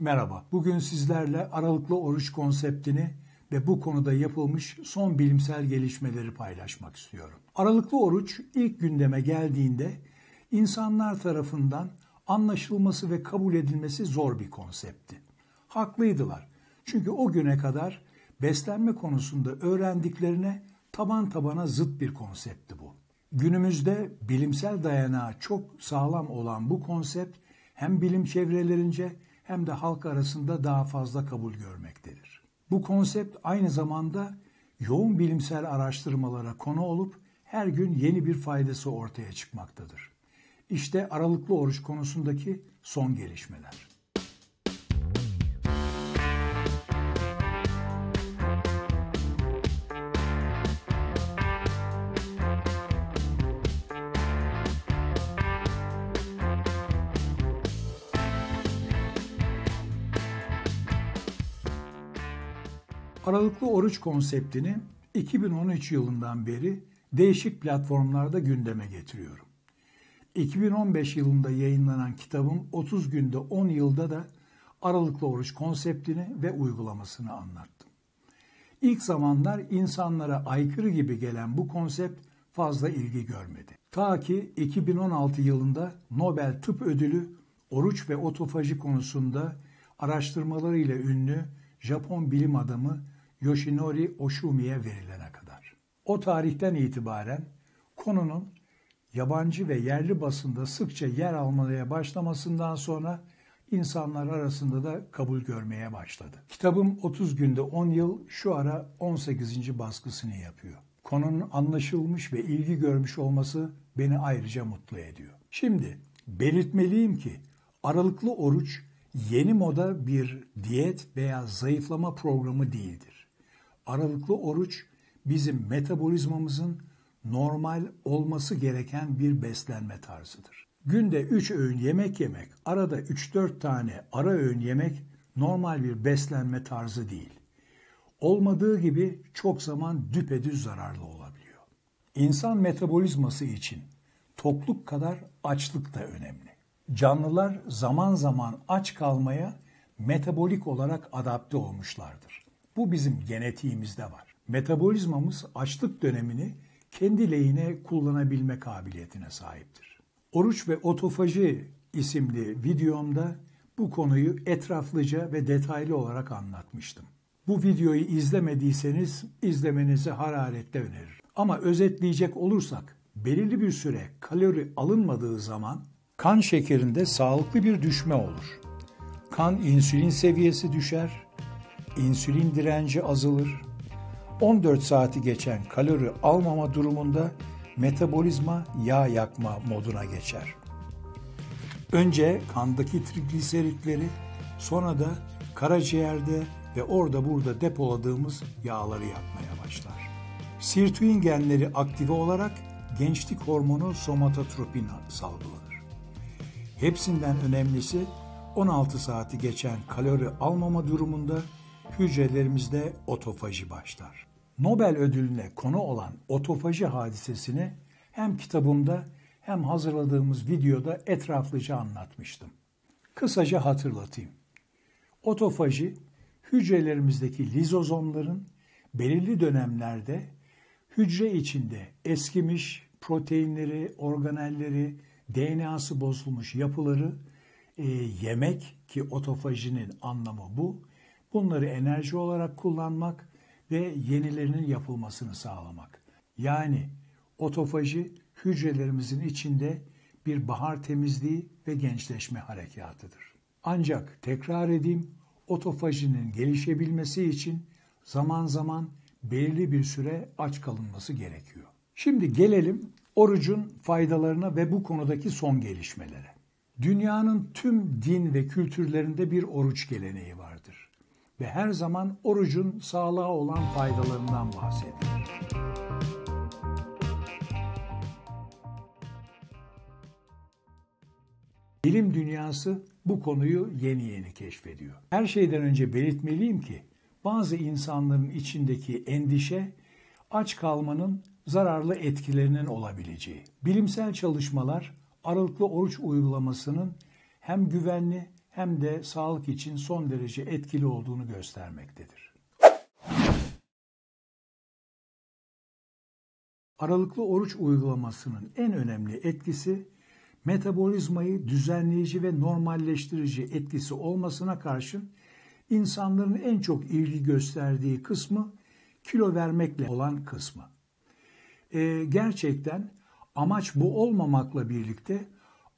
Merhaba, bugün sizlerle aralıklı oruç konseptini ve bu konuda yapılmış son bilimsel gelişmeleri paylaşmak istiyorum. Aralıklı oruç ilk gündeme geldiğinde insanlar tarafından anlaşılması ve kabul edilmesi zor bir konseptti. Haklıydılar. Çünkü o güne kadar beslenme konusunda öğrendiklerine taban tabana zıt bir konseptti bu. Günümüzde bilimsel dayanağı çok sağlam olan bu konsept hem bilim çevrelerince hem de halk arasında daha fazla kabul görmektedir. Bu konsept aynı zamanda yoğun bilimsel araştırmalara konu olup her gün yeni bir faydası ortaya çıkmaktadır. İşte aralıklı oruç konusundaki son gelişmeler. Aralıklı oruç konseptini 2013 yılından beri değişik platformlarda gündeme getiriyorum. 2015 yılında yayınlanan kitabım 30 günde 10 yılda da aralıklı oruç konseptini ve uygulamasını anlattım. İlk zamanlar insanlara aykırı gibi gelen bu konsept fazla ilgi görmedi. Ta ki 2016 yılında Nobel Tıp Ödülü oruç ve otofaji konusunda araştırmalarıyla ünlü Japon bilim adamı Yoshinori Oshumi'ye verilene kadar. O tarihten itibaren konunun yabancı ve yerli basında sıkça yer almaya başlamasından sonra insanlar arasında da kabul görmeye başladı. Kitabım 30 günde 10 yıl şu ara 18. baskısını yapıyor. Konunun anlaşılmış ve ilgi görmüş olması beni ayrıca mutlu ediyor. Şimdi belirtmeliyim ki aralıklı oruç yeni moda bir diyet veya zayıflama programı değildir. Aralıklı oruç bizim metabolizmamızın normal olması gereken bir beslenme tarzıdır. Günde 3 öğün yemek yemek, arada 3-4 tane ara öğün yemek normal bir beslenme tarzı değil. Olmadığı gibi çok zaman düpedüz zararlı olabiliyor. İnsan metabolizması için tokluk kadar açlık da önemli. Canlılar zaman zaman aç kalmaya metabolik olarak adapte olmuşlardır. Bu bizim genetiğimizde var. Metabolizmamız açlık dönemini kendi lehine kullanabilme kabiliyetine sahiptir. Oruç ve otofaji isimli videomda bu konuyu etraflıca ve detaylı olarak anlatmıştım. Bu videoyu izlemediyseniz izlemenizi hararetle öneririm. Ama özetleyecek olursak belirli bir süre kalori alınmadığı zaman kan şekerinde sağlıklı bir düşme olur. Kan insülin seviyesi düşer insülin direnci azalır. 14 saati geçen kalori almama durumunda metabolizma yağ yakma moduna geçer. Önce kandaki trigliseritleri, sonra da karaciğerde ve orada burada depoladığımız yağları yakmaya başlar. Sirtuin genleri aktive olarak gençlik hormonu somatotropin salgılanır. Hepsinden önemlisi 16 saati geçen kalori almama durumunda hücrelerimizde otofaji başlar. Nobel ödülüne konu olan otofaji hadisesini hem kitabımda hem hazırladığımız videoda etraflıca anlatmıştım. Kısaca hatırlatayım. Otofaji hücrelerimizdeki lizozomların belirli dönemlerde hücre içinde eskimiş proteinleri, organelleri, DNA'sı bozulmuş yapıları e, yemek ki otofajinin anlamı bu Bunları enerji olarak kullanmak ve yenilerinin yapılmasını sağlamak. Yani otofaji hücrelerimizin içinde bir bahar temizliği ve gençleşme harekatıdır. Ancak tekrar edeyim, otofajinin gelişebilmesi için zaman zaman belirli bir süre aç kalınması gerekiyor. Şimdi gelelim orucun faydalarına ve bu konudaki son gelişmelere. Dünyanın tüm din ve kültürlerinde bir oruç geleneği var ve her zaman orucun sağlığa olan faydalarından bahsedilir. Bilim dünyası bu konuyu yeni yeni keşfediyor. Her şeyden önce belirtmeliyim ki bazı insanların içindeki endişe aç kalmanın zararlı etkilerinin olabileceği. Bilimsel çalışmalar aralıklı oruç uygulamasının hem güvenli hem de sağlık için son derece etkili olduğunu göstermektedir. Aralıklı oruç uygulamasının en önemli etkisi metabolizmayı düzenleyici ve normalleştirici etkisi olmasına karşın insanların en çok ilgi gösterdiği kısmı kilo vermekle olan kısmı. E, gerçekten amaç bu olmamakla birlikte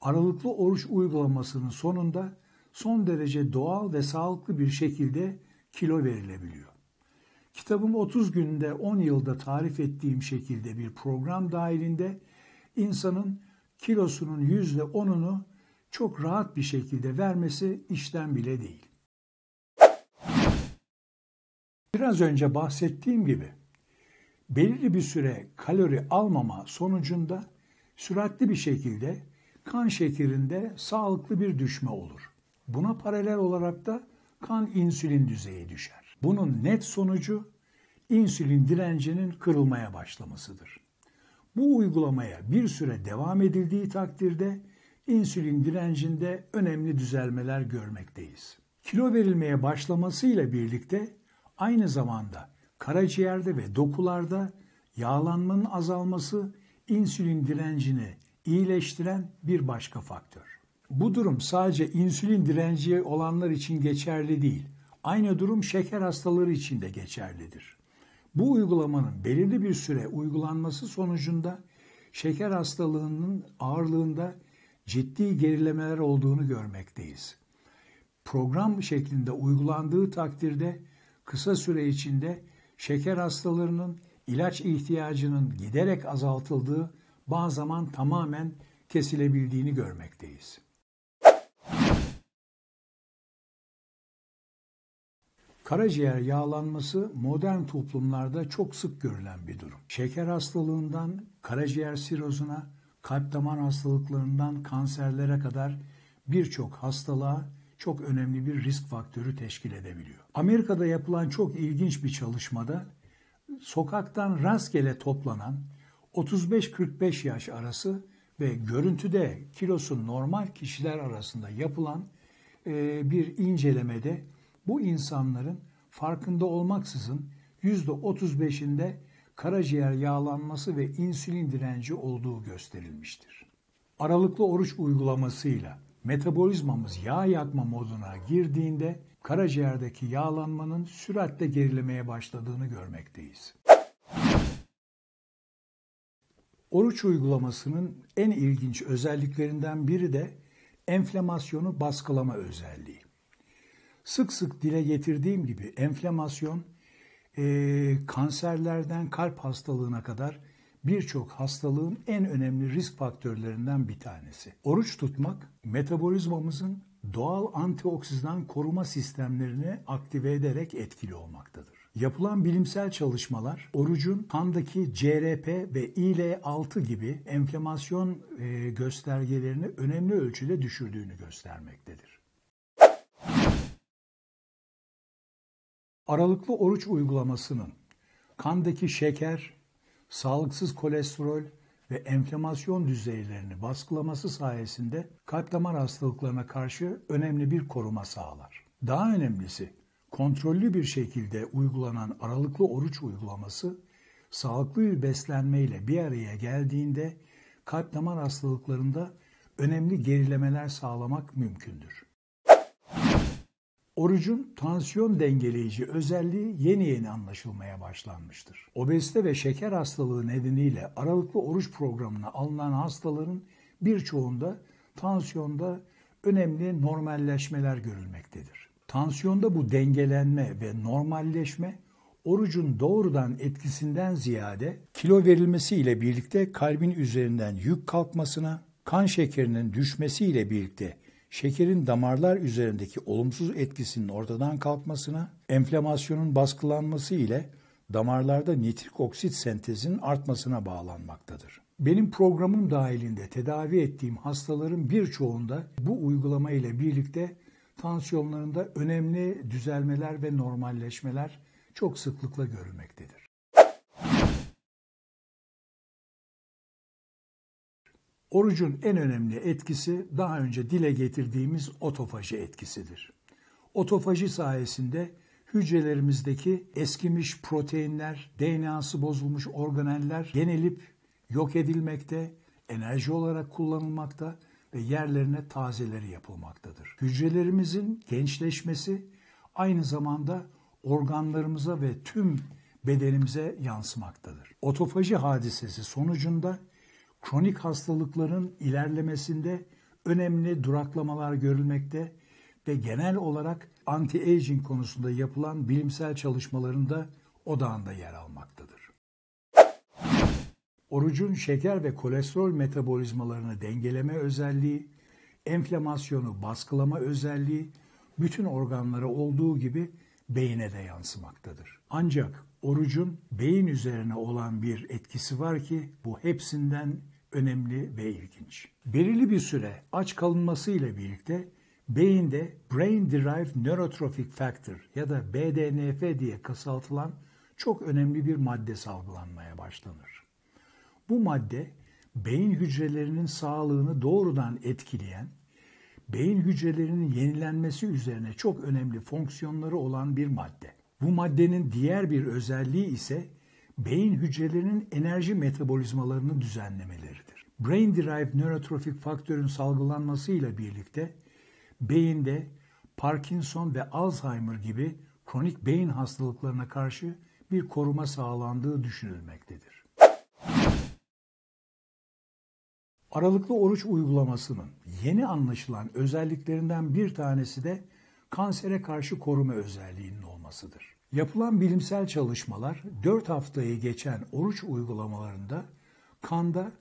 aralıklı oruç uygulamasının sonunda son derece doğal ve sağlıklı bir şekilde kilo verilebiliyor. Kitabım 30 günde 10 yılda tarif ettiğim şekilde bir program dahilinde insanın kilosunun yüzde onunu çok rahat bir şekilde vermesi işten bile değil. Biraz önce bahsettiğim gibi belirli bir süre kalori almama sonucunda süratli bir şekilde kan şekerinde sağlıklı bir düşme olur. Buna paralel olarak da kan insülin düzeyi düşer. Bunun net sonucu insülin direncinin kırılmaya başlamasıdır. Bu uygulamaya bir süre devam edildiği takdirde insülin direncinde önemli düzelmeler görmekteyiz. Kilo verilmeye başlamasıyla birlikte aynı zamanda karaciğerde ve dokularda yağlanmanın azalması insülin direncini iyileştiren bir başka faktör. Bu durum sadece insülin direnci olanlar için geçerli değil. Aynı durum şeker hastaları için de geçerlidir. Bu uygulamanın belirli bir süre uygulanması sonucunda şeker hastalığının ağırlığında ciddi gerilemeler olduğunu görmekteyiz. Program şeklinde uygulandığı takdirde kısa süre içinde şeker hastalarının ilaç ihtiyacının giderek azaltıldığı, bazen tamamen kesilebildiğini görmekteyiz. Karaciğer yağlanması modern toplumlarda çok sık görülen bir durum. Şeker hastalığından karaciğer sirozuna, kalp damar hastalıklarından kanserlere kadar birçok hastalığa çok önemli bir risk faktörü teşkil edebiliyor. Amerika'da yapılan çok ilginç bir çalışmada sokaktan rastgele toplanan 35-45 yaş arası ve görüntüde kilosu normal kişiler arasında yapılan bir incelemede bu insanların farkında olmaksızın %35'inde karaciğer yağlanması ve insülin direnci olduğu gösterilmiştir. Aralıklı oruç uygulamasıyla metabolizmamız yağ yakma moduna girdiğinde karaciğerdeki yağlanmanın süratle gerilemeye başladığını görmekteyiz. Oruç uygulamasının en ilginç özelliklerinden biri de enflamasyonu baskılama özelliği. Sık sık dile getirdiğim gibi enflamasyon e, kanserlerden kalp hastalığına kadar birçok hastalığın en önemli risk faktörlerinden bir tanesi. Oruç tutmak metabolizmamızın doğal antioksidan koruma sistemlerini aktive ederek etkili olmaktadır. Yapılan bilimsel çalışmalar orucun kandaki CRP ve IL-6 gibi enflamasyon e, göstergelerini önemli ölçüde düşürdüğünü göstermektedir. Aralıklı oruç uygulamasının kandaki şeker, sağlıksız kolesterol ve enflamasyon düzeylerini baskılaması sayesinde kalp damar hastalıklarına karşı önemli bir koruma sağlar. Daha önemlisi kontrollü bir şekilde uygulanan aralıklı oruç uygulaması sağlıklı bir beslenme ile bir araya geldiğinde kalp damar hastalıklarında önemli gerilemeler sağlamak mümkündür. Orucun tansiyon dengeleyici özelliği yeni yeni anlaşılmaya başlanmıştır. Obezite ve şeker hastalığı nedeniyle aralıklı oruç programına alınan hastaların birçoğunda tansiyonda önemli normalleşmeler görülmektedir. Tansiyonda bu dengelenme ve normalleşme orucun doğrudan etkisinden ziyade kilo verilmesiyle birlikte kalbin üzerinden yük kalkmasına, kan şekerinin düşmesiyle birlikte şekerin damarlar üzerindeki olumsuz etkisinin ortadan kalkmasına, enflamasyonun baskılanması ile damarlarda nitrik oksit sentezinin artmasına bağlanmaktadır. Benim programım dahilinde tedavi ettiğim hastaların birçoğunda bu uygulama ile birlikte tansiyonlarında önemli düzelmeler ve normalleşmeler çok sıklıkla görülmektedir. Orucun en önemli etkisi daha önce dile getirdiğimiz otofaji etkisidir. Otofaji sayesinde hücrelerimizdeki eskimiş proteinler, DNA'sı bozulmuş organeller yenilip yok edilmekte, enerji olarak kullanılmakta ve yerlerine tazeleri yapılmaktadır. Hücrelerimizin gençleşmesi aynı zamanda organlarımıza ve tüm bedenimize yansımaktadır. Otofaji hadisesi sonucunda kronik hastalıkların ilerlemesinde önemli duraklamalar görülmekte ve genel olarak anti-aging konusunda yapılan bilimsel çalışmalarında odağında yer almaktadır. Orucun şeker ve kolesterol metabolizmalarını dengeleme özelliği, enflamasyonu baskılama özelliği bütün organlara olduğu gibi beyine de yansımaktadır. Ancak orucun beyin üzerine olan bir etkisi var ki bu hepsinden önemli ve ilginç. Belirli bir süre aç kalınması ile birlikte beyinde Brain Derived Neurotrophic Factor ya da BDNF diye kısaltılan çok önemli bir madde salgılanmaya başlanır. Bu madde beyin hücrelerinin sağlığını doğrudan etkileyen beyin hücrelerinin yenilenmesi üzerine çok önemli fonksiyonları olan bir madde. Bu maddenin diğer bir özelliği ise beyin hücrelerinin enerji metabolizmalarını düzenlemeleridir. Brain derived nörotrofik faktörün salgılanmasıyla birlikte beyinde Parkinson ve Alzheimer gibi kronik beyin hastalıklarına karşı bir koruma sağlandığı düşünülmektedir. Aralıklı oruç uygulamasının yeni anlaşılan özelliklerinden bir tanesi de kansere karşı koruma özelliğinin olmasıdır. Yapılan bilimsel çalışmalar 4 haftayı geçen oruç uygulamalarında kanda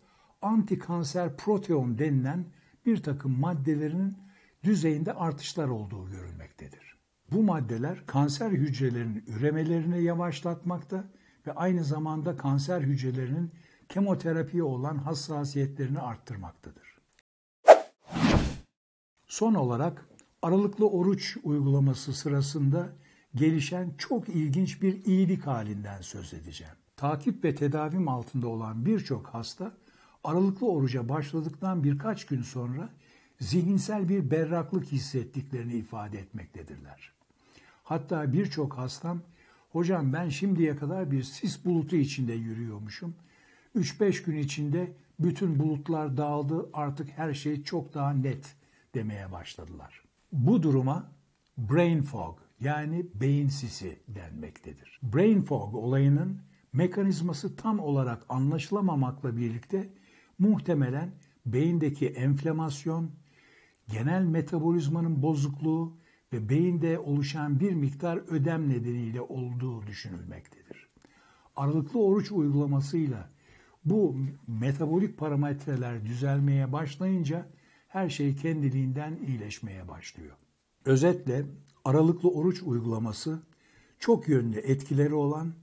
antikanser proteon denilen bir takım maddelerinin düzeyinde artışlar olduğu görülmektedir. Bu maddeler kanser hücrelerinin üremelerini yavaşlatmakta ve aynı zamanda kanser hücrelerinin kemoterapiye olan hassasiyetlerini arttırmaktadır. Son olarak aralıklı oruç uygulaması sırasında gelişen çok ilginç bir iyilik halinden söz edeceğim. Takip ve tedavim altında olan birçok hasta aralıklı oruca başladıktan birkaç gün sonra zihinsel bir berraklık hissettiklerini ifade etmektedirler. Hatta birçok hastam hocam ben şimdiye kadar bir sis bulutu içinde yürüyormuşum. 3-5 gün içinde bütün bulutlar dağıldı artık her şey çok daha net demeye başladılar. Bu duruma brain fog yani beyin sisi denmektedir. Brain fog olayının mekanizması tam olarak anlaşılamamakla birlikte muhtemelen beyindeki enflamasyon, genel metabolizmanın bozukluğu ve beyinde oluşan bir miktar ödem nedeniyle olduğu düşünülmektedir. Aralıklı oruç uygulamasıyla bu metabolik parametreler düzelmeye başlayınca her şey kendiliğinden iyileşmeye başlıyor. Özetle aralıklı oruç uygulaması çok yönlü etkileri olan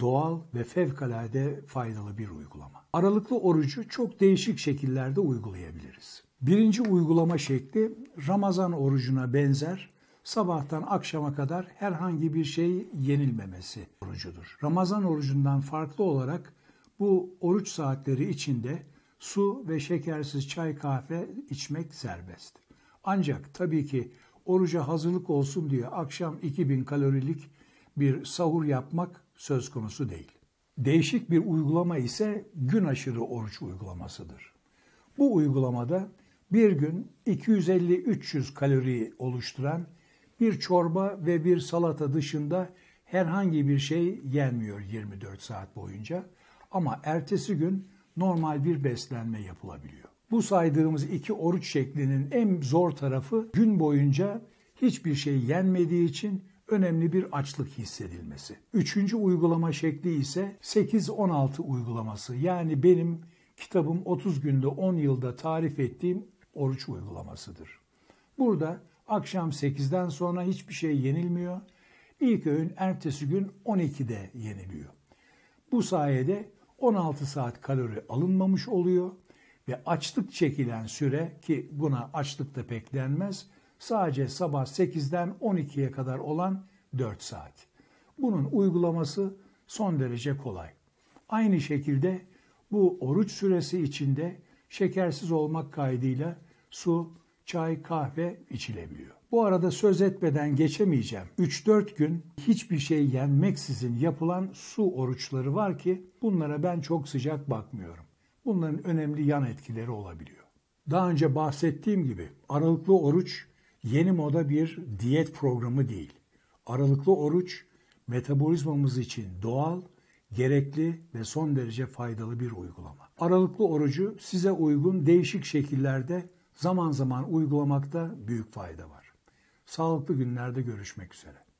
doğal ve fevkalade faydalı bir uygulama. Aralıklı orucu çok değişik şekillerde uygulayabiliriz. Birinci uygulama şekli Ramazan orucuna benzer sabahtan akşama kadar herhangi bir şey yenilmemesi orucudur. Ramazan orucundan farklı olarak bu oruç saatleri içinde su ve şekersiz çay kahve içmek serbest. Ancak tabii ki oruca hazırlık olsun diye akşam 2000 kalorilik bir sahur yapmak söz konusu değil. Değişik bir uygulama ise gün aşırı oruç uygulamasıdır. Bu uygulamada bir gün 250-300 kalori oluşturan bir çorba ve bir salata dışında herhangi bir şey yenmiyor 24 saat boyunca. Ama ertesi gün normal bir beslenme yapılabiliyor. Bu saydığımız iki oruç şeklinin en zor tarafı gün boyunca hiçbir şey yenmediği için önemli bir açlık hissedilmesi. Üçüncü uygulama şekli ise 8-16 uygulaması. Yani benim kitabım 30 günde 10 yılda tarif ettiğim oruç uygulamasıdır. Burada akşam 8'den sonra hiçbir şey yenilmiyor. İlk öğün ertesi gün 12'de yeniliyor. Bu sayede 16 saat kalori alınmamış oluyor ve açlık çekilen süre ki buna açlık da pek denmez sadece sabah 8'den 12'ye kadar olan 4 saat. Bunun uygulaması son derece kolay. Aynı şekilde bu oruç süresi içinde şekersiz olmak kaydıyla su, çay, kahve içilebiliyor. Bu arada söz etmeden geçemeyeceğim. 3-4 gün hiçbir şey yenmeksizin yapılan su oruçları var ki bunlara ben çok sıcak bakmıyorum. Bunların önemli yan etkileri olabiliyor. Daha önce bahsettiğim gibi aralıklı oruç yeni moda bir diyet programı değil. Aralıklı oruç metabolizmamız için doğal, gerekli ve son derece faydalı bir uygulama. Aralıklı orucu size uygun değişik şekillerde zaman zaman uygulamakta büyük fayda var. Sağlıklı günlerde görüşmek üzere.